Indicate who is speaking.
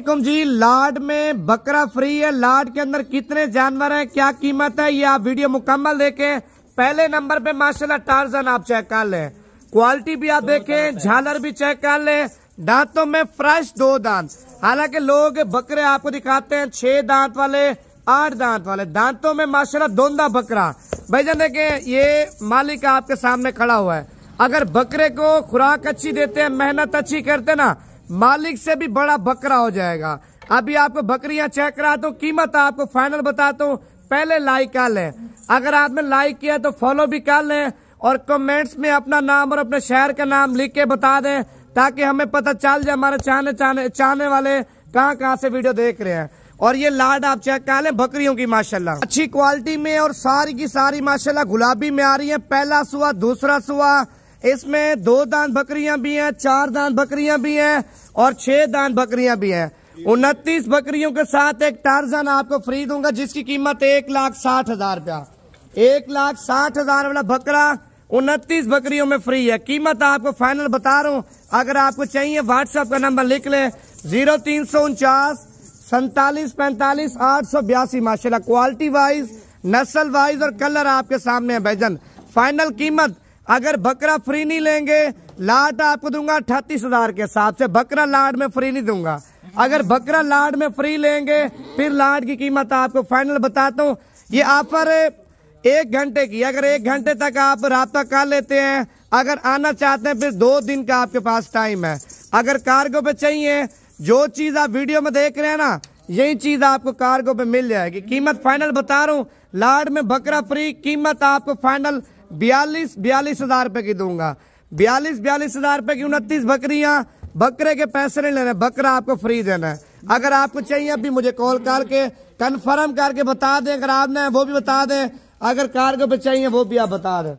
Speaker 1: जी लाड में बकरा फ्री है लाड के अंदर कितने जानवर हैं क्या कीमत है ये आप वीडियो मुकम्मल देखें पहले नंबर पे माशाल्लाह टार्जन आप चेक कर लें क्वालिटी भी आप देखें झालर भी चेक कर लें दांतों में फ्रेश दो दांत हालांकि लोग बकरे आपको दिखाते हैं छह दांत वाले आठ दांत वाले दांतों में माशाला दोंदा बकरा भाई जान देखे ये मालिक आपके सामने खड़ा हुआ है अगर बकरे को खुराक अच्छी देते हैं मेहनत अच्छी करते ना मालिक से भी बड़ा बकरा हो जाएगा अभी आपको बकरियां चेक कराता हूँ कीमत आपको फाइनल बताता हूँ पहले लाइक कर लें अगर आपने लाइक किया तो फॉलो भी कर लें और कमेंट्स में अपना नाम और अपने शहर का नाम लिख के बता दें ताकि हमें पता चल जाए हमारे चाहने चाहने चाहने वाले कहाँ कहाँ से वीडियो देख रहे हैं और ये लाड आप चेक कर लें बकरियों की माशाल्लाह अच्छी क्वालिटी में और सारी की सारी माशाल्लाह गुलाबी में आ रही है पहला सुहा दूसरा सुहा इसमें दो दान बकरियां भी हैं चार दान बकरियां भी हैं और छह दान बकरियां भी हैं उनतीस बकरियों के साथ एक टारजन आपको फ्री दूंगा जिसकी कीमत एक लाख साठ हजार रुपया एक लाख साठ हजार वाला बकरा उनतीस बकरियों में फ्री है कीमत आपको फाइनल बता रहा हूँ अगर आपको चाहिए व्हाट्सएप का नंबर लिख लें जीरो तीन सौ उनचास सैतालीस पैंतालीस आठ सौ बयासी माशाला क्वालिटी वाइज नस्ल वाइज और कलर आपके सामने है भैजन फाइनल कीमत अगर बकरा फ्री नहीं लेंगे लाट आपको दूंगा अठतीस हजार के हिसाब से बकरा लाट में फ्री नहीं दूंगा अगर बकरा लाट में फ्री लेंगे फिर लाट की कीमत आपको फाइनल बताता हूँ ये ऑफर एक घंटे की अगर एक घंटे तक आप रहा कर लेते हैं अगर आना चाहते हैं फिर दो दिन का आपके पास टाइम है अगर कार्गो पे चाहिए जो चीज़ आप वीडियो में देख रहे हैं ना यही चीज़ आपको कार्गो पे मिल जाएगी कीमत फाइनल बता रहा हूँ लाड में बकरा फ्री कीमत आपको फाइनल बयालीस बयालीस हजार रुपए की दूंगा बयालीस बयालीस हजार रुपए की उनतीस बकरियां बकरे के पैसे नहीं लेने बकरा आपको फ्री देना है अगर आपको चाहिए अभी मुझे कॉल करके कन्फर्म करके बता दें अगर आपने वो भी बता दें अगर कारगो पे चाहिए वो भी आप बता दें